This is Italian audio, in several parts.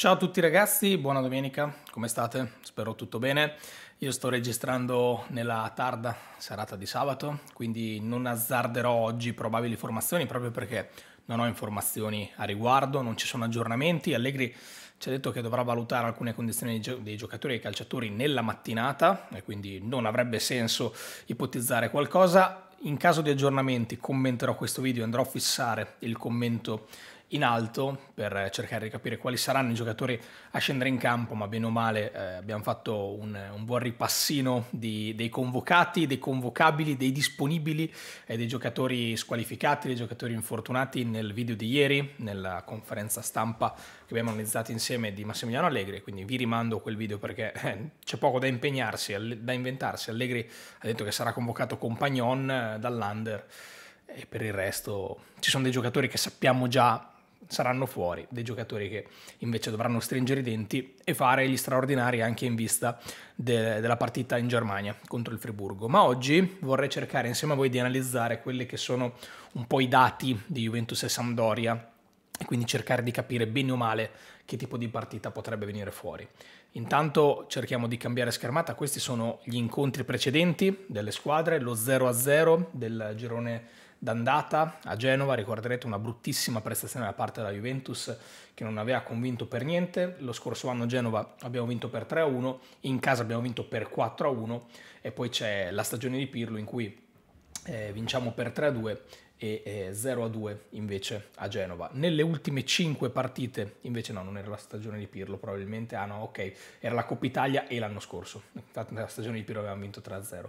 Ciao a tutti ragazzi, buona domenica, come state? Spero tutto bene. Io sto registrando nella tarda serata di sabato, quindi non azzarderò oggi probabili formazioni proprio perché non ho informazioni a riguardo, non ci sono aggiornamenti. Allegri ci ha detto che dovrà valutare alcune condizioni dei giocatori e dei calciatori nella mattinata e quindi non avrebbe senso ipotizzare qualcosa. In caso di aggiornamenti commenterò questo video, andrò a fissare il commento in alto per cercare di capire quali saranno i giocatori a scendere in campo, ma bene o male eh, abbiamo fatto un, un buon ripassino di, dei convocati, dei convocabili, dei disponibili e eh, dei giocatori squalificati, dei giocatori infortunati nel video di ieri, nella conferenza stampa che abbiamo analizzato insieme di Massimiliano Allegri, quindi vi rimando quel video perché eh, c'è poco da impegnarsi, da inventarsi. Allegri ha detto che sarà convocato Compagnon eh, dall'Under e per il resto ci sono dei giocatori che sappiamo già saranno fuori dei giocatori che invece dovranno stringere i denti e fare gli straordinari anche in vista de- della partita in Germania contro il Friburgo. Ma oggi vorrei cercare insieme a voi di analizzare quelli che sono un po' i dati di Juventus e Sampdoria e quindi cercare di capire bene o male che tipo di partita potrebbe venire fuori. Intanto cerchiamo di cambiare schermata, questi sono gli incontri precedenti delle squadre, lo 0-0 del girone d'andata a Genova, ricorderete una bruttissima prestazione da parte della Juventus che non aveva convinto per niente, lo scorso anno a Genova abbiamo vinto per 3-1, in casa abbiamo vinto per 4-1 e poi c'è la stagione di Pirlo in cui eh, vinciamo per 3-2 e eh, 0-2 invece a Genova. Nelle ultime 5 partite, invece no, non era la stagione di Pirlo, probabilmente, ah no, ok, era la Coppa Italia e l'anno scorso, infatti nella stagione di Pirlo avevamo vinto 3-0.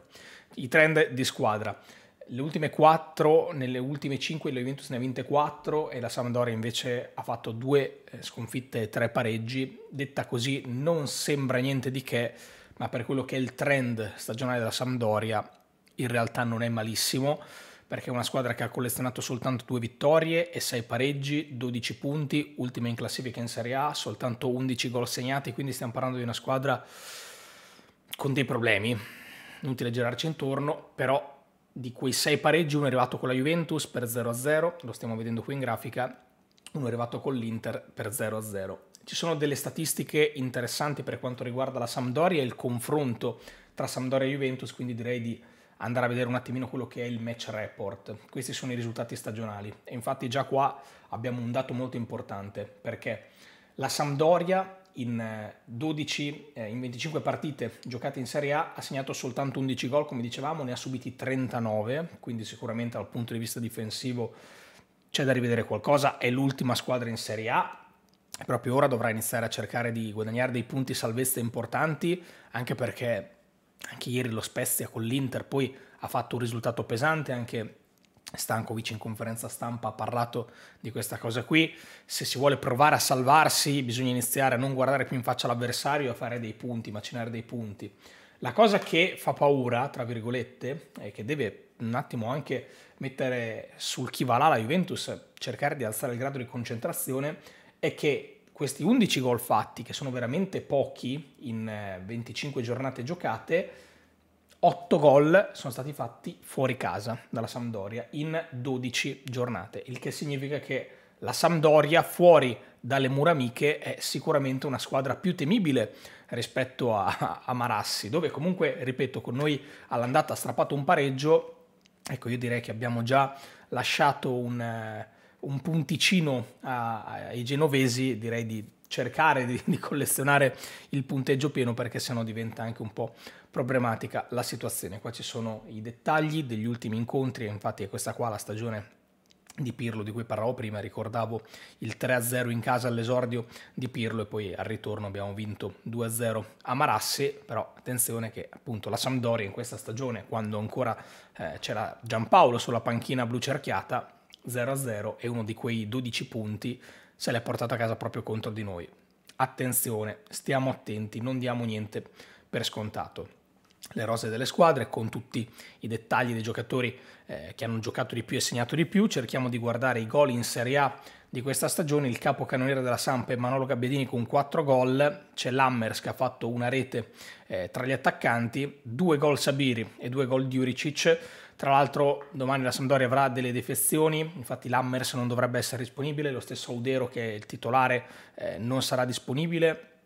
I trend di squadra le ultime 4, nelle ultime 5 la Juventus ne ha vinte 4 e la Sampdoria invece ha fatto due eh, sconfitte e tre pareggi. Detta così non sembra niente di che, ma per quello che è il trend stagionale della Sampdoria in realtà non è malissimo, perché è una squadra che ha collezionato soltanto due vittorie e sei pareggi, 12 punti, ultima in classifica in Serie A, soltanto 11 gol segnati, quindi stiamo parlando di una squadra con dei problemi. Inutile girarci intorno, però di quei sei pareggi uno è arrivato con la Juventus per 0-0, lo stiamo vedendo qui in grafica, uno è arrivato con l'Inter per 0-0. Ci sono delle statistiche interessanti per quanto riguarda la Sampdoria e il confronto tra Sampdoria e Juventus, quindi direi di andare a vedere un attimino quello che è il match report. Questi sono i risultati stagionali e infatti già qua abbiamo un dato molto importante perché la Sampdoria in, 12, eh, eh, in 25 partite giocate in Serie A ha segnato soltanto 11 gol, come dicevamo, ne ha subiti 39, quindi sicuramente dal punto di vista difensivo c'è da rivedere qualcosa, è l'ultima squadra in Serie A, proprio ora dovrà iniziare a cercare di guadagnare dei punti salvezza importanti, anche perché anche ieri lo Spezia con l'Inter poi ha fatto un risultato pesante, anche Stankovic in conferenza stampa ha parlato di questa cosa qui, se si vuole provare a salvarsi bisogna iniziare a non guardare più in faccia l'avversario, a fare dei punti, macinare dei punti. La cosa che fa paura, tra virgolette, e che deve un attimo anche mettere sul chi va là la Juventus, cercare di alzare il grado di concentrazione, è che questi 11 gol fatti, che sono veramente pochi in 25 eh, giornate giocate, 8 gol sono stati fatti fuori casa dalla Sampdoria in 12 giornate, il che significa che la Sampdoria fuori dalle mura amiche è sicuramente una squadra più temibile rispetto a, a Marassi, dove comunque, ripeto, con noi all'andata ha strappato un pareggio. Ecco, io direi che abbiamo già lasciato un, eh, un punticino ai genovesi, direi di cercare di, di collezionare il punteggio pieno perché sennò diventa anche un po' problematica la situazione. Qua ci sono i dettagli degli ultimi incontri, infatti è questa qua la stagione di Pirlo di cui parlavo prima, ricordavo il 3-0 in casa all'esordio di Pirlo e poi al ritorno abbiamo vinto 2-0 a Marassi, però attenzione che appunto la Sampdoria in questa stagione quando ancora eh, c'era Giampaolo sulla panchina blu cerchiata 0-0 è uno di quei 12 punti se l'è portata a casa proprio contro di noi. Attenzione, stiamo attenti, non diamo niente per scontato le rose delle squadre con tutti i dettagli dei giocatori eh, che hanno giocato di più e segnato di più. Cerchiamo di guardare i gol in Serie A di questa stagione. Il capocannoniere della Sampa è Manolo Gabbiadini con 4 gol. C'è Lammers che ha fatto una rete eh, tra gli attaccanti, due gol Sabiri e due gol Diuricic. Tra l'altro domani la Sampdoria avrà delle defezioni, infatti l'Hammers non dovrebbe essere disponibile, lo stesso Audero che è il titolare eh, non sarà disponibile,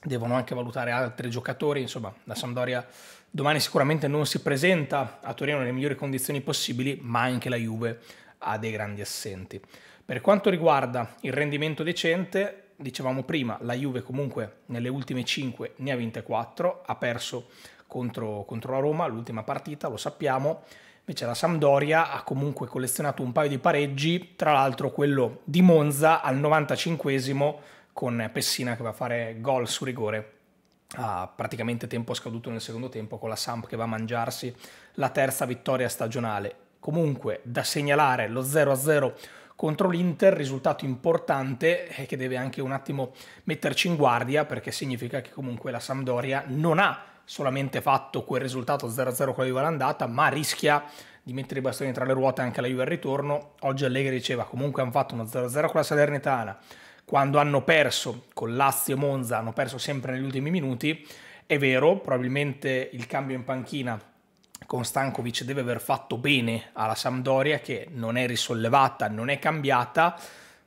devono anche valutare altri giocatori, insomma la Sampdoria domani sicuramente non si presenta a Torino nelle migliori condizioni possibili, ma anche la Juve ha dei grandi assenti. Per quanto riguarda il rendimento decente, dicevamo prima, la Juve comunque nelle ultime 5 ne ha vinte 4, ha perso contro, contro la Roma, l'ultima partita, lo sappiamo, Invece la Sampdoria ha comunque collezionato un paio di pareggi, tra l'altro quello di Monza al 95 con Pessina che va a fare gol su rigore a praticamente tempo scaduto nel secondo tempo con la Samp che va a mangiarsi la terza vittoria stagionale. Comunque da segnalare lo 0-0 contro l'Inter, risultato importante e che deve anche un attimo metterci in guardia perché significa che comunque la Sampdoria non ha solamente fatto quel risultato 0-0 con la Juve all'andata, ma rischia di mettere i bastoni tra le ruote anche la Juve al ritorno. Oggi Allegri diceva comunque hanno fatto uno 0-0 con la Salernitana, quando hanno perso con Lazio e Monza, hanno perso sempre negli ultimi minuti. È vero, probabilmente il cambio in panchina con Stankovic deve aver fatto bene alla Sampdoria che non è risollevata, non è cambiata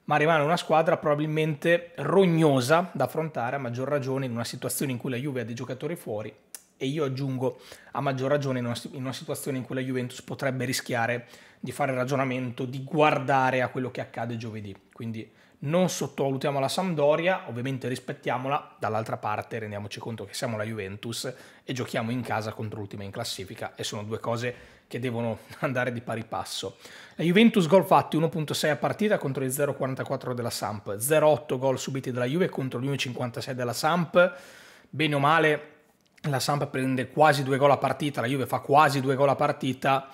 ma rimane una squadra probabilmente rognosa da affrontare a maggior ragione in una situazione in cui la Juve ha dei giocatori fuori e io aggiungo a maggior ragione in una, in una situazione in cui la Juventus potrebbe rischiare di fare il ragionamento di guardare a quello che accade giovedì. Quindi non sottovalutiamo la Sampdoria, ovviamente rispettiamola, dall'altra parte rendiamoci conto che siamo la Juventus e giochiamo in casa contro l'ultima in classifica e sono due cose che devono andare di pari passo. La Juventus gol fatti 1.6 a partita contro gli 0.44 della Samp, 0.8 gol subiti dalla Juve contro l'1.56 della Samp, bene o male la Samp prende quasi due gol a partita, la Juve fa quasi due gol a partita,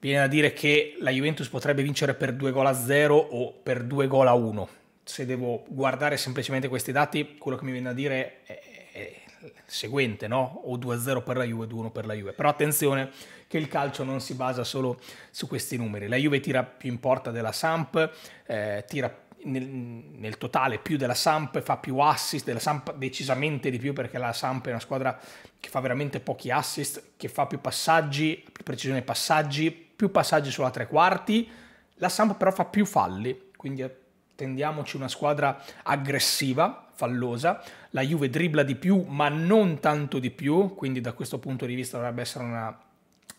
viene da dire che la Juventus potrebbe vincere per 2 gol a 0 o per 2 gol a 1. Se devo guardare semplicemente questi dati, quello che mi viene da dire è, è il seguente, no? O 2 a 0 per la Juve, 2 a 1 per la Juve. Però attenzione che il calcio non si basa solo su questi numeri. La Juve tira più in porta della Samp, eh, tira nel, nel, totale più della Samp, fa più assist, della Samp decisamente di più perché la Samp è una squadra che fa veramente pochi assist, che fa più passaggi, più precisione passaggi, più passaggi sulla tre quarti, la Samp però fa più falli, quindi attendiamoci una squadra aggressiva, fallosa, la Juve dribbla di più ma non tanto di più, quindi da questo punto di vista dovrebbe essere una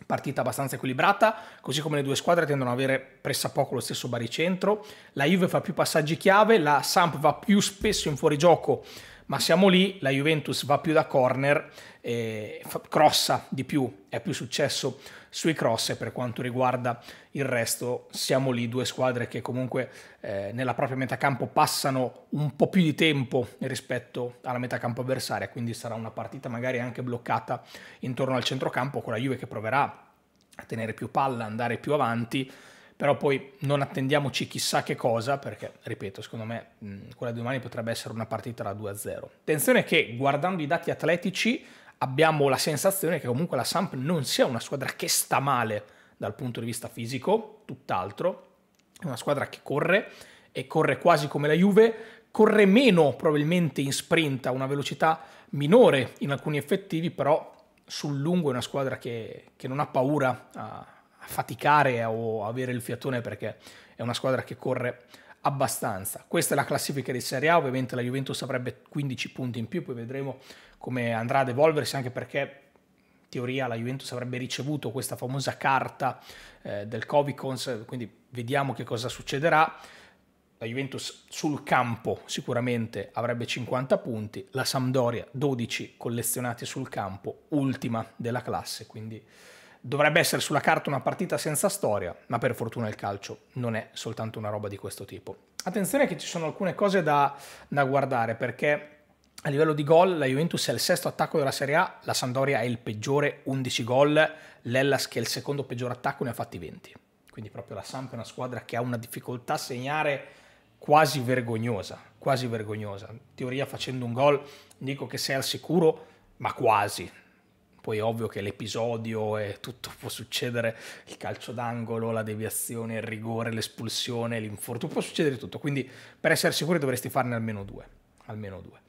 partita abbastanza equilibrata, così come le due squadre tendono ad avere pressappoco lo stesso baricentro, la Juve fa più passaggi chiave, la Samp va più spesso in fuorigioco ma siamo lì, la Juventus va più da corner, eh, crossa di più, è più successo sui cross e per quanto riguarda il resto siamo lì due squadre che comunque eh, nella propria metacampo passano un po' più di tempo rispetto alla metacampo avversaria, quindi sarà una partita magari anche bloccata intorno al centrocampo con la Juve che proverà a tenere più palla, andare più avanti però poi non attendiamoci chissà che cosa, perché, ripeto, secondo me mh, mm, quella di domani potrebbe essere una partita da 2-0. Attenzione che, guardando i dati atletici, abbiamo la sensazione che comunque la Samp non sia una squadra che sta male dal punto di vista fisico, tutt'altro, è una squadra che corre e corre quasi come la Juve, corre meno probabilmente in sprint a una velocità minore in alcuni effettivi, però sul lungo è una squadra che, che non ha paura a faticare o avere il fiatone perché è una squadra che corre abbastanza. Questa è la classifica di Serie A, ovviamente la Juventus avrebbe 15 punti in più, poi vedremo come andrà ad evolversi anche perché in teoria la Juventus avrebbe ricevuto questa famosa carta eh, del Covicons, quindi vediamo che cosa succederà. La Juventus sul campo sicuramente avrebbe 50 punti, la Sampdoria 12 collezionati sul campo, ultima della classe, quindi Dovrebbe essere sulla carta una partita senza storia, ma per fortuna il calcio non è soltanto una roba di questo tipo. Attenzione che ci sono alcune cose da, da guardare perché a livello di gol la Juventus è il sesto attacco della Serie A, la Sandoria è il peggiore, 11 gol, l'Ellas che è il secondo peggior attacco ne ha fatti 20. Quindi proprio la Samp è una squadra che ha una difficoltà a segnare quasi vergognosa, quasi vergognosa. In teoria facendo un gol dico che sei al sicuro, ma quasi, poi è ovvio che l'episodio e tutto può succedere, il calcio d'angolo, la deviazione, il rigore, l'espulsione, l'infortunio, può succedere tutto, quindi per essere sicuri dovresti farne almeno due, almeno due.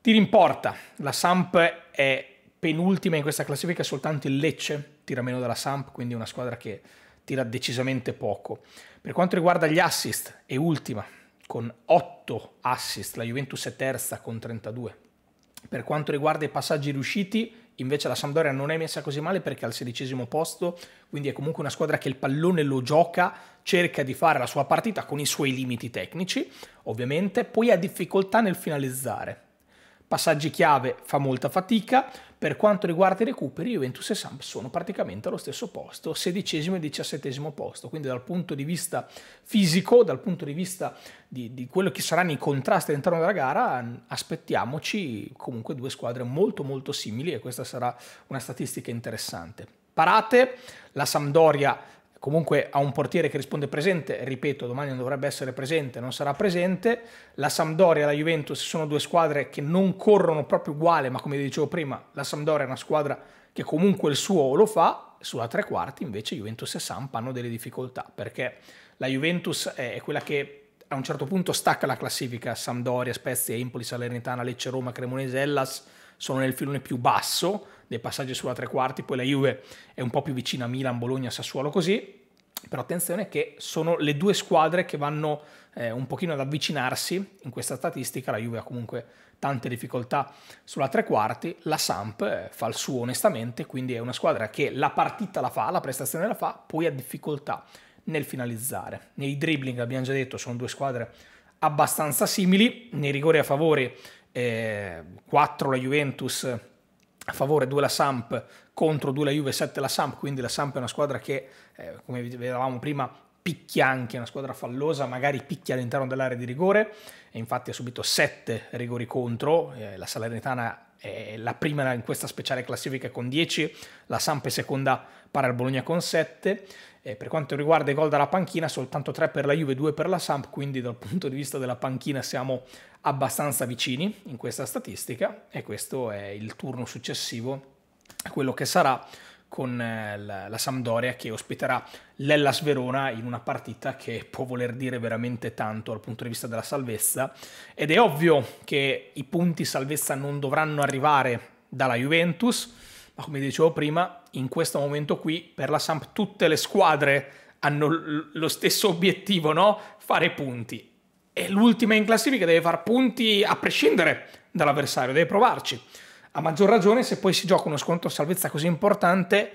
Ti rimporta, la Samp è penultima in questa classifica, soltanto il Lecce tira meno della Samp, quindi una squadra che tira decisamente poco. Per quanto riguarda gli assist, è ultima, con 8 assist, la Juventus è terza con 32, per quanto riguarda i passaggi riusciti, invece la Sampdoria non è messa così male perché è al sedicesimo posto, quindi è comunque una squadra che il pallone lo gioca, cerca di fare la sua partita con i suoi limiti tecnici, ovviamente, poi ha difficoltà nel finalizzare passaggi chiave fa molta fatica, per quanto riguarda i recuperi Juventus e Samp sono praticamente allo stesso posto, sedicesimo e diciassettesimo posto, quindi dal punto di vista fisico, dal punto di vista di, di quello che saranno i contrasti all'interno della gara, aspettiamoci comunque due squadre molto molto simili e questa sarà una statistica interessante. Parate, la Sampdoria comunque ha un portiere che risponde presente, ripeto, domani non dovrebbe essere presente, non sarà presente. La Sampdoria e la Juventus sono due squadre che non corrono proprio uguale, ma come dicevo prima, la Sampdoria è una squadra che comunque il suo lo fa, sulla tre quarti invece Juventus e Samp hanno delle difficoltà, perché la Juventus è quella che a un certo punto stacca la classifica, Sampdoria, Spezia, Empoli, Salernitana, Lecce, Roma, Cremonese, Ellas, sono nel filone più basso dei passaggi sulla tre quarti, poi la Juve è un po' più vicina a Milan, Bologna, Sassuolo così, però attenzione che sono le due squadre che vanno eh, un pochino ad avvicinarsi in questa statistica, la Juve ha comunque tante difficoltà sulla tre quarti, la Samp eh, fa il suo onestamente, quindi è una squadra che la partita la fa, la prestazione la fa, poi ha difficoltà nel finalizzare. Nei dribbling abbiamo già detto sono due squadre abbastanza simili, nei rigori a favore eh, 4 la Juventus a favore, 2 la Samp contro 2 la Juve, 7 la Samp, quindi la Samp è una squadra che, eh, come vedevamo prima, picchia anche, una squadra fallosa, magari picchia all'interno dell'area di rigore, e infatti ha subito 7 rigori contro, eh, la Salernitana è la prima in questa speciale classifica con 10, la Samp è seconda, para al Bologna con 7, e per quanto riguarda i gol dalla panchina, soltanto 3 per la Juve, e 2 per la Samp, quindi dal punto di vista della panchina siamo abbastanza vicini in questa statistica e questo è il turno successivo, a quello che sarà con eh, la Sampdoria che ospiterà l'Ellas Verona in una partita che può voler dire veramente tanto dal punto di vista della salvezza ed è ovvio che i punti salvezza non dovranno arrivare dalla Juventus, ma come dicevo prima, in questo momento qui per la Samp tutte le squadre hanno lo stesso obiettivo, no? Fare punti. E l'ultima in classifica deve fare punti a prescindere dall'avversario, deve provarci. A maggior ragione se poi si gioca uno scontro salvezza così importante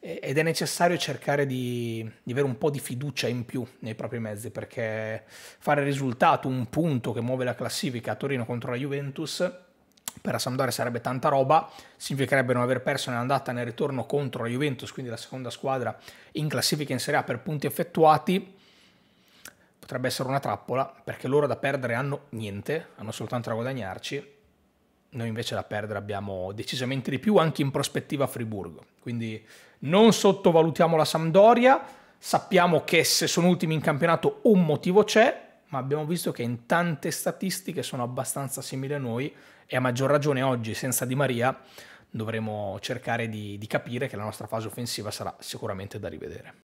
eh, ed è necessario cercare di, di, avere un po' di fiducia in più nei propri mezzi perché fare risultato, un punto che muove la classifica a Torino contro la Juventus per la Sampdoria sarebbe tanta roba, significherebbe non aver perso nell'andata nel ritorno contro la Juventus, quindi la seconda squadra in classifica in Serie A per punti effettuati. Potrebbe essere una trappola, perché loro da perdere hanno niente, hanno soltanto da guadagnarci. Noi invece da perdere abbiamo decisamente di più, anche in prospettiva a Friburgo. Quindi non sottovalutiamo la Sampdoria, sappiamo che se sono ultimi in campionato un motivo c'è, ma abbiamo visto che in tante statistiche sono abbastanza simili a noi e a maggior ragione oggi senza Di Maria dovremo cercare di, di capire che la nostra fase offensiva sarà sicuramente da rivedere.